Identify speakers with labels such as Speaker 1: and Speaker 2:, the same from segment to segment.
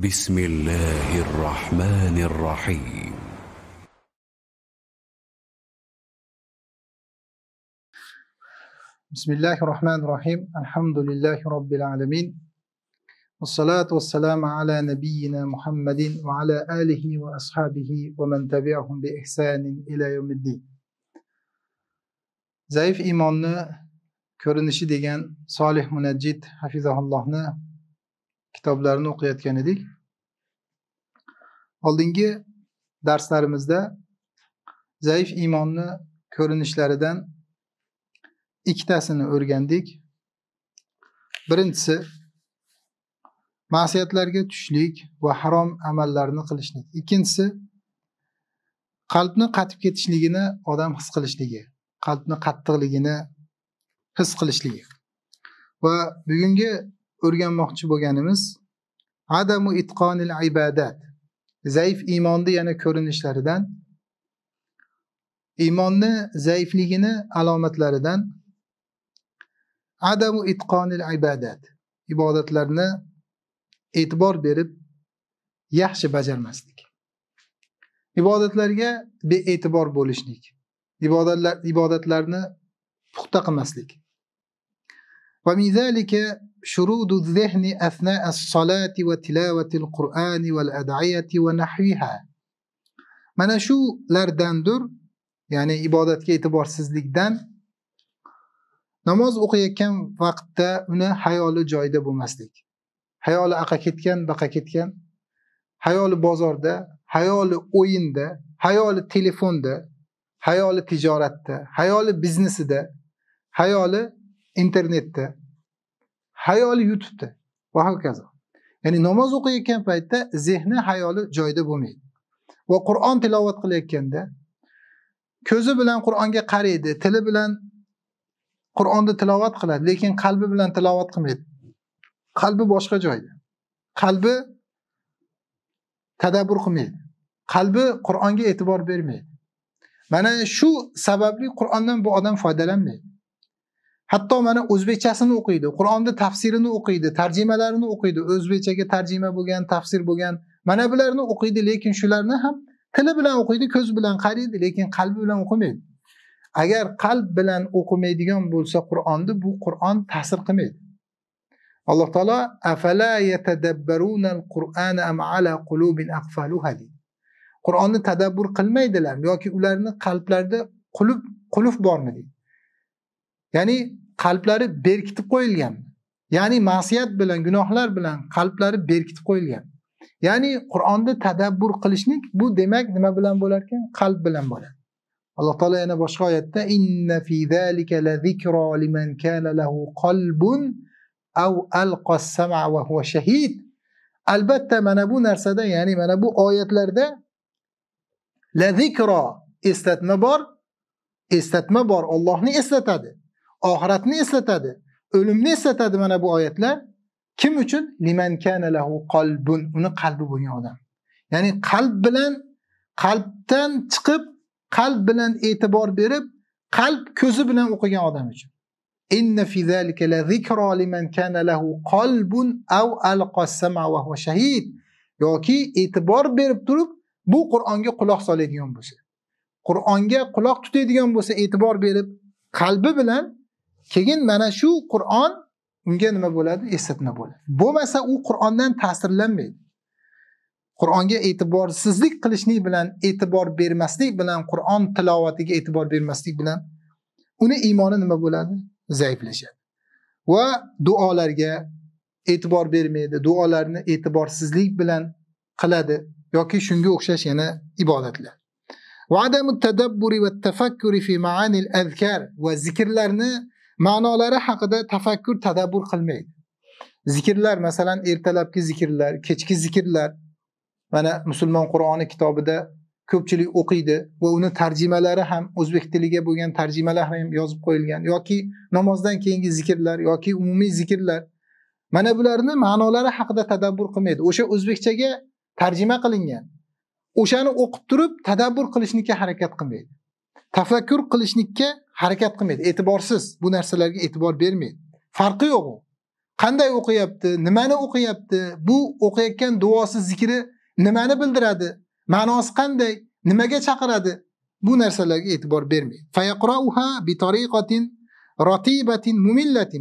Speaker 1: بسم الله الرحمن الرحيم بسم الله الرحمن الرحيم الحمد لله رب العالمين والصلاة والسلام على نبينا محمد وعلى آله وأصحابه ومن تبعهم بإحسان إلى يوم الدين زيف إيماننا ko'rinishi صالح منجد حفظه الله kitoblarni o'qiyotgan edik oldingi darslarimizda zaif iymonni ko'rinishlaridan ikkitasini o'rgandik birinchisi ma'siyatlarga tushishlik va harom amallarni qilishlik ikkinchisi qalbni qatib ketishligini odam his qilishligi qalbni qattiqligini his qilishligi va bugungi o'rganmoqchi bo'lganimiz adamu itqonil ibadat zaif iymonni yana ko'rinishlaridan iymonni zaifligini alomatlaridan adamu itqonil ibadat ibodatlarni e'tibor berib yaxshi bajarmaslik ibodatlarga bee'tibor bo'lishlik ibodatlar ibodatlarni puxta qilmaslik ومن ذلك شرود الذهن أثناء الصلاة وتلاوة القرآن والأدعية ونحوها mana shulardandir ya'ni ibodatga e'tiborsizlikdan namoz o'qiyotgan vaqtda uni hayoli joyida bo'lmaslik hayoli aqa ketgan baqa ketgan hayoli bozorda hayoli o'yinda hayoli telefonda hayoli tijoratda hayoli biznesida hayoli internetda hayoli yutibdi va hokazo ya'ni namoz o'qiyotgan paytda zehni hayoli joyida bo'lmaydi va qur'on tilovat qilayotganda ko'zi bilan qur'onga qaraydi tili bilan qur'onni tilovat qiladi lekin qalbi bilan tilovat qilmaydi qalbi boshqa joyda qalbi tadabbur qilmaydi qalbi qur'onga e'tibor bermaydi mana shu sababli qur'ondan bu odam foydalanmaydi hatto mana o'zbekchasini o'qiydi qur'onni tafsirini o'qiydi tarjimalarini o'qiydi o'zbekchaga tarjima bo'lgan tafsir bo'lgan mana bularni o'qiydi lekin shularni ham tili bilan o'qiydi ko'z bilan qaraydi lekin qalbi bilan o'qimaydi agar qalb bilan o'qimaydigan bo'lsa qur'onni bu qur'on ta'sir qilmaydi alloh taolo afala yatadabbarunal qur'ana am ala qulubin aqfaluha qur'onni tadabbur qilmaydilarmi yoki ularni qalblarida qulub quluf bormi deydi ya'ni qalblari berkitib qo'yilgan ya'ni ma'siyat bilan gunohlar bilan qalblari berkitib qo'yilgan ya'ni qur'onni tadabbur qilishlik bu demak nima bilan bo'lar ekan qalb bilan bo'ladi alloh taolo yana boshqa oyatda inna fi zalika la zikro liman kana lahu qalbun aw alqa sama wa huwa shahid albatta mana bu narsada ya'ni mana bu oyatlarda la zikro eslatma bor eslatma bor Allohni eslatadi oxiratni eslatadi o'limni eslatadi mana bu oyatlar kim uchun liman kana lahu qalbun uni qalbi bo'lgan odam ya'ni qalb bilan qalbdan chiqib qalb bilan e'tibor berib qalb ko'zi bilan o'qigan odam uchun inna fi zalika la zikra liman kana lahu qalbun aw alqa sama wa huwa shahid yoki e'tibor berib turib bu qur'onga quloq soladigan bo'lsa qur'onga quloq tutadigan bo'lsa e'tibor berib qalbi bilan keyin mana shu qur'on unga nima bo'ladi eslatma bo'ladi bo'lmasa u qur'ondan ta'sirlanmaydi qur'onga e'tiborsizlik qilishlik bilan e'tibor bermaslik bilan qur'on tilovatiga e'tibor bermaslik bilan uni iymoni nima bo'ladi zaiflashadi va duolarga e'tibor bermaydi duolarni e'tiborsizlik bilan qiladi yoki shunga o'xshash yana ibodatlar va zikrlarni ma'nolari haqida tafakkur tadabbur qilmaydi zikrlar masalan ertalabki zikrlar kechki zikrlar mana musulmon qur'oni kitobida ko'pchilik o'qiydi va uni tarjimalari ham o'zbek tiliga bo'lgan tarjimalar ham yozib qo'yilgan yoki namozdan keyingi zikrlar yoki umumiy zikrlar mana bularni ma'nolari haqida tadabbur qilmaydi o'sha o'zbekchaga tarjima qilingan o'shani o'qib turib tadabbur qilishlikka harakat qilmaydi tafakkur qilishlikka harakat qilmaydi e'tiborsiz bu narsalarga e'tibor bermaydi farqi yo'q u qanday o'qiyapti nimani o'qiyapti bu o'qiyotgan duosi zikri nimani bildiradi ma'nosi qanday nimaga chaqiradi bu narsalarga e'tibor bermaydi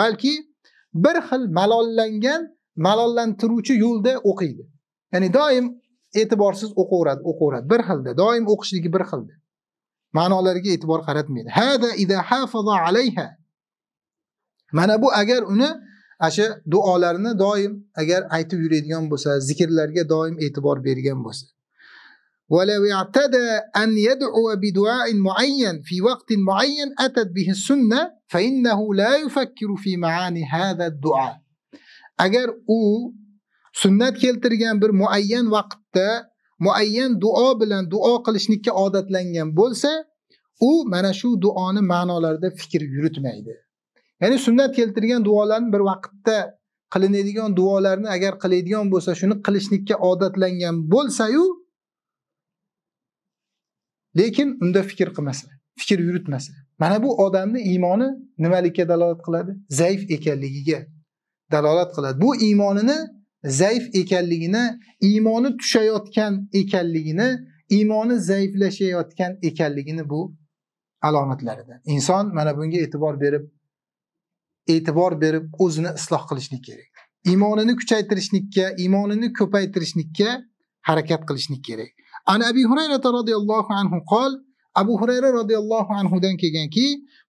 Speaker 1: balki bir xil malollangan malollantiruvchi yo'lda o'qiydi ya'ni doim e'tiborsiz o'qiveradi o'qiveradi bir xilda doim o'qishligi bir xilda ma'nolariga e'tibor qaratmaydi hada idha hafaza alayha mana bu agar uni asha duolarni doim agar aytib yuradigan bo'lsa zikrlarga doim e'tibor bergan bo'lsa an yad'a bi du'a'in mu'ayyan fi معين mu'ayyan atat bihi sunna fa innahu la yufakkiru fi ma'ani hadha ad-du'a. agar u sunnat keltirgan bir muayyan vaqtda muayyan duo bilan duo qilishlikka odatlangan bo'lsa u mana shu duoni ma'nolarida fikr yuritmaydi ya'ni sunnat keltirgan duolarni bir vaqtda qilinadigan duolarni agar qiladigan bo'lsa shuni qilishlikka odatlangan bo'lsayu lekin unda fikr qilmasa fikr yuritmasa mana bu odamni iymoni nimalikka dalolat qiladi zaif ekanligiga dalolat qiladi bu iymonini zaif ekanligini iymoni tushayotgan ekanligini iymoni zaiflashayotgan ekanligini bu alomatlarida inson mana bunga e'tibor berib e'tibor berib o'zini isloh qilishlik kerak iymonini kuchaytirishlikka iymonini ko'paytirishlikka harakat qilishlik kerak ana abi hurayrata roziyallohu anhu qol abu hurayra roziyallohu anhudan kelganki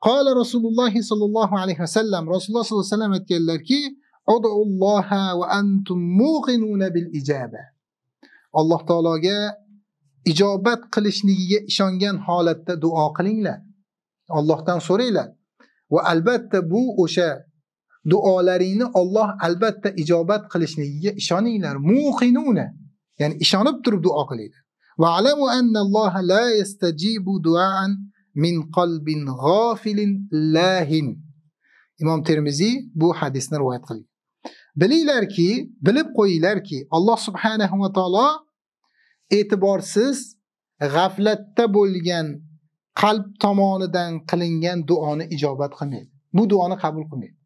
Speaker 1: qola rasululloh sollallohu alayhi vasallam rasululloh sollallohu alayhi vasallam aytganlarki Udu va antum muqinuna bil ijoba Alloh taologa ijobat qilishligiga ishongan holatda duo qilinglar. Allohdan so'ranglar. Va albatta bu o'sha duolaringni Alloh albatta ijobat qilishligiga ishoninglar. Muqinuna, ya'ni ishonib turib duo qilinglar. Va alamu anna Alloh la yastajibu du'an min qalbin ghafilin lahin. Imom Termiziy bu hadisni rivoyat qilgan. bilinglarki bilib qo'yinglarki alloh subhanahu va taolo e'tiborsiz g'aflatda bo'lgan qalb tomonidan qilingan duoni ijobat qilmaydi bu duoni qabul qilmaydi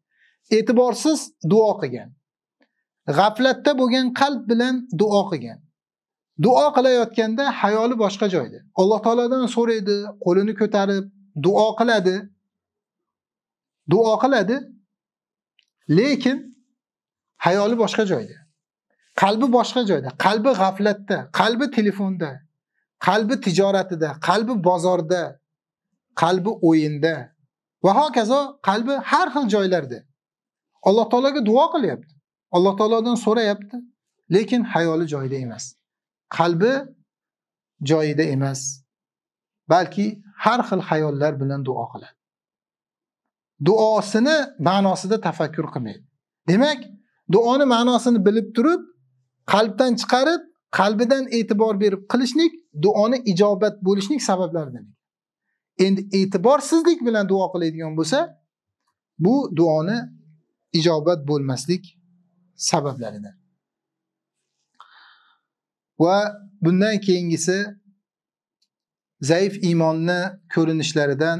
Speaker 1: e'tiborsiz duo qilgan g'aflatda bo'lgan qalb bilan duo qilgan duo qilayotganda hayoli boshqa joyda alloh taolodan so'raydi qo'lini ko'tarib duo qiladi duo qiladi lekin hayoli boshqa joyda qalbi boshqa joyda qalbi g'aflatda qalbi telefonda qalbi tijoratida qalbi bozorda qalbi o'yinda va hokazo qalbi har xil joylarda alloh taologa duo qilyapti alloh taolodan so'rayapti lekin hayoli joyida emas qalbi joyida emas balki har xil hayollar bilan duo qiladi duosini ma'nosida tafakkur qilmaydi demak duoni ma'nosini bilib turib qalbdan chiqarib qalbidan e'tibor berib qilishlik duoni ijobat bo'lishlik sabablaridan endi e'tiborsizlik bilan duo qiladigan bo'lsa bu duoni ijobat bo'lmaslik sabablaridan va bundan keyingisi zaif iymonni ko'rinishlaridan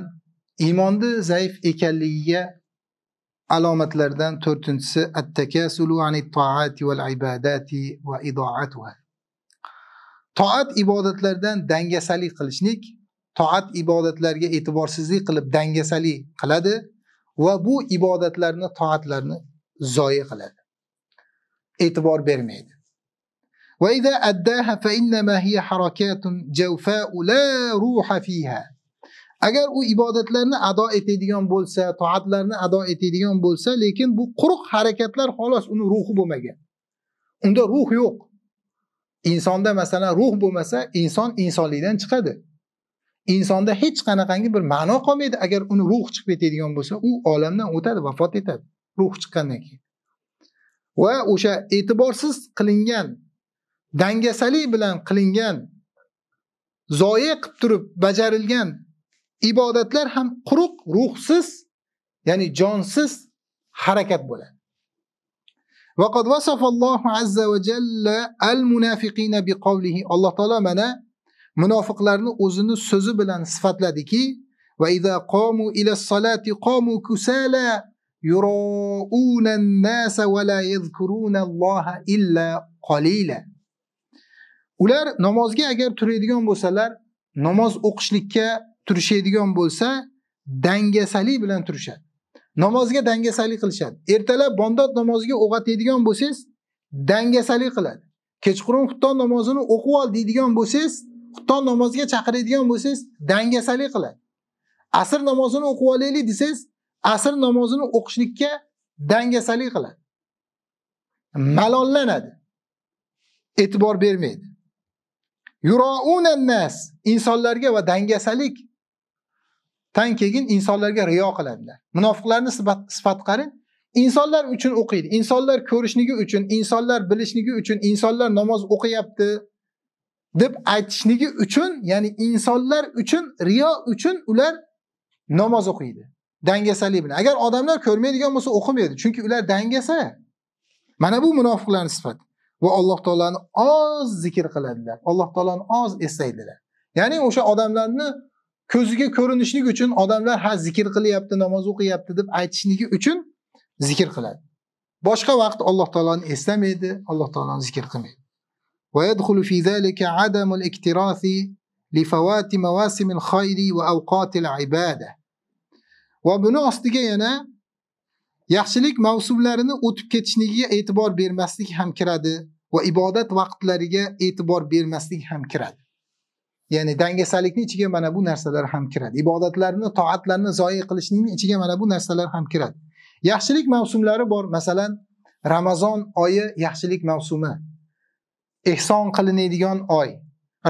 Speaker 1: iymonni zaif ekanligiga alomatlardan to'rtinchisi attakasulu anit toati val ibadati va idoatuha toat ibodatlardan dangasalik qilishlik toat ibodatlarga e'tiborsizlik qilib dangasalik qiladi va bu ibodatlarni toatlarni zoya qiladi e'tibor bermaydi وإذا أداها فإنما هي حركات جوفاء لا روح فيها agar u ibodatlarni ado etadigan bo'lsa toatlarni ado etadigan bo'lsa lekin bu quruq harakatlar xolos uni ruhi bo'lmagan unda ruh yo'q insonda masalan ruh bo'lmasa inson insonlikdan chiqadi insonda hech qanaqangi bir ma'no qolmaydi agar uni ruh chiqib ketadigan bo'lsa u olamdan o'tadi vafot etadi ruh chiqqandan keyin va o'sha e'tiborsiz qilingan dangasalik bilan qilingan zoyiq qilib turib bajarilgan ibodatlar ham quruq ruhsiz ya'ni jonsiz harakat bo'ladi qad vasafallohu azza va jalla al munafiqina biqawlihi alloh taolo mana munofiqlarni o'zini so'zi bilan sifatladiki va idza qomu ila solati qomu kusala an-nas va la yadhkuruna Alloha illa qalila ular namozga agar turadigan bo'lsalar namoz o'qishlikka turishadigan bo'lsa dangasalik bilan turishadi namozga dangasalik qilishadi ertalab bomdod namoziga o'qat bo'lsangiz dangasalik qiladi kechqurun xufton namozini o'qib ol deydigan bo'lsangiz xufton namoziga chaqiradigan bo'lsangiz dangasalik qiladi asr namozini o'qib olaylik desangiz asr namozini o'qishlikka dangasalik qiladi malollanadi e'tibor bermaydi yurounannas insonlarga va dangasalik tan keyin insonlarga riyo qiladilar munofiqlarni sifat qarang insonlar uchun o'qiydi insonlar ko'rishligi uchun insonlar bilishligi uchun insonlar namoz o'qiyapti deb aytishligi uchun ya'ni insonlar uchun riyo uchun ular namoz o'qiydi dangasalik bilan agar odamlar ko'rmaydigan bo'lsa o'qimaydi chunki ular dangasa mana bu munofiqlarni sifati va alloh taoloni oz zikr qiladilar alloh taoloni oz eslaydilar ya'ni o'sha odamlarni ko'ziga ko'rinishlik uchun odamlar ha zikr qilyapti namoz o'qiyapti deb aytishligi uchun zikr qiladi boshqa vaqt alloh taoloni eslamaydi alloh taoloni zikr qilmaydi va buni ostiga yana yaxshilik mavsumlarini o'tib ketishligiga e'tibor bermaslik ham kiradi va ibodat vaqtlariga e'tibor bermaslik ham kiradi ya'ni dangasalikni ichiga mana bu narsalar ham kiradi ibodatlarni toatlarni zoyi qilishning ichiga mana bu narsalar ham kiradi yaxshilik mavsumlari bor masalan ramazon oyi yaxshilik mavsumi ehson qilinadigan oy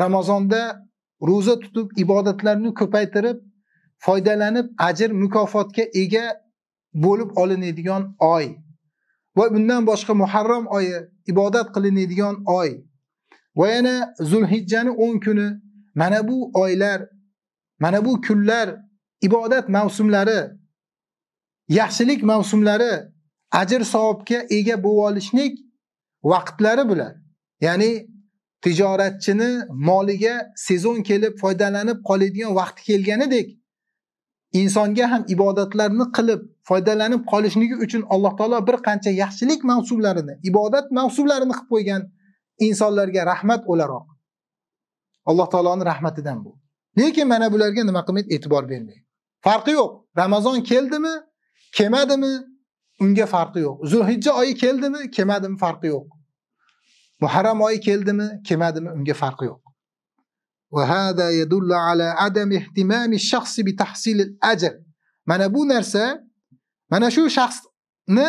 Speaker 1: ramazonda ro'za tutib ibodatlarni ko'paytirib foydalanib ajr mukofotga ega bo'lib olinadigan oy va bundan boshqa muharram oyi ibodat qilinadigan oy va yana zulhijjani o'n kuni mana bu oylar mana bu kunlar ibodat mavsumlari yaxshilik mavsumlari ajr savobga ega bo'lib olishlik vaqtlari bular ya'ni tijoratchini moliga sezon kelib foydalanib qoladigan vaqti kelganidek insonga ham ibodatlarni qilib foydalanib qolishligi uchun alloh taolo bir qancha yaxshilik mavsumlarini ibodat mavsumlarini qilib qo'ygan insonlarga rahmat o'laroq alloh taoloni rahmatidan bu lekin mana bularga nima qilmaydi e'tibor bermaydi farqi yo'q ramazon keldimi kelmadimi unga farqi yo'q zulhijja oyi keldimi kelmadimi farqi yo'q muharram oyi keldimi kelmadimi unga farqi yo'q ala adam على shaxs bi tahsil al ajr. mana bu narsa mana shu shaxsni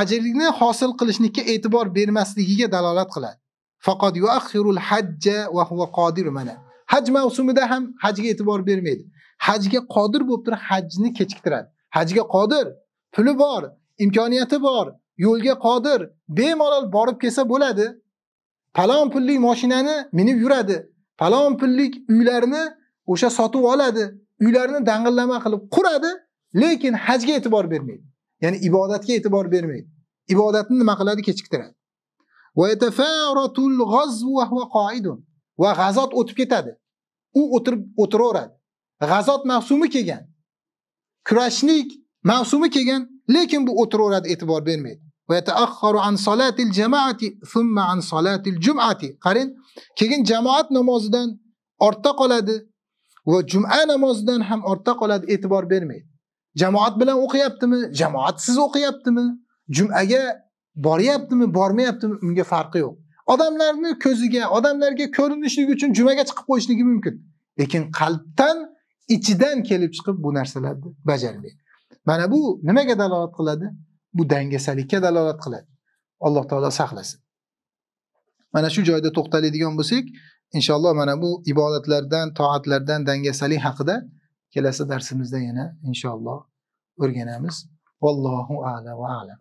Speaker 1: ajrini hosil qilishlikka e'tibor bermasligiga dalolat qiladi faqat yuakhirul hajja va huwa qodir mana haj mavsumida ham hajga e'tibor bermaydi hajga qodir bo'lib turib hajni kechiktiradi hajga qodir puli bor imkoniyati bor yo'lga qodir bemalol borib kelsa bo'ladi palon pullik mashinani minib yuradi palon pullik uylarni o'sha sotib oladi uylarni dang'illama qilib quradi lekin hajga e'tibor bermaydi ya'ni ibodatga e'tibor bermaydi ibodatni nima qiladi kechiktiradi va g'azot o'tib ketadi u o'tirib o'tiraveradi g'azot mavsumi kelgan kurashlik mavsumi kelgan lekin bu o'tiraveradi e'tibor bermaydi qarang keyin jamoat namozidan ortda qoladi va juma namozidan ham ortda qoladi e'tibor bermaydi jamoat bilan o'qiyaptimi jamoatsiz o'qiyaptimi jumaga boryaptimi bormayaptimi unga farqi yo'q odamlarni ko'ziga odamlarga ko'rinishlik uchun jumaga chiqib qo'yishligi mumkin lekin qalbdan ichidan kelib chiqib bu narsalarni bajarmaydi mana bu nimaga dalolat qiladi bu dangasalikka dalolat qiladi alloh taolo saqlasin mana shu joyda to'xtaladigan bo'lsak inshaalloh mana bu ibodatlardan toatlardan dangasalik haqida kelasi darsimizda yana inshaalloh o'rganamiz vallohu ala va alam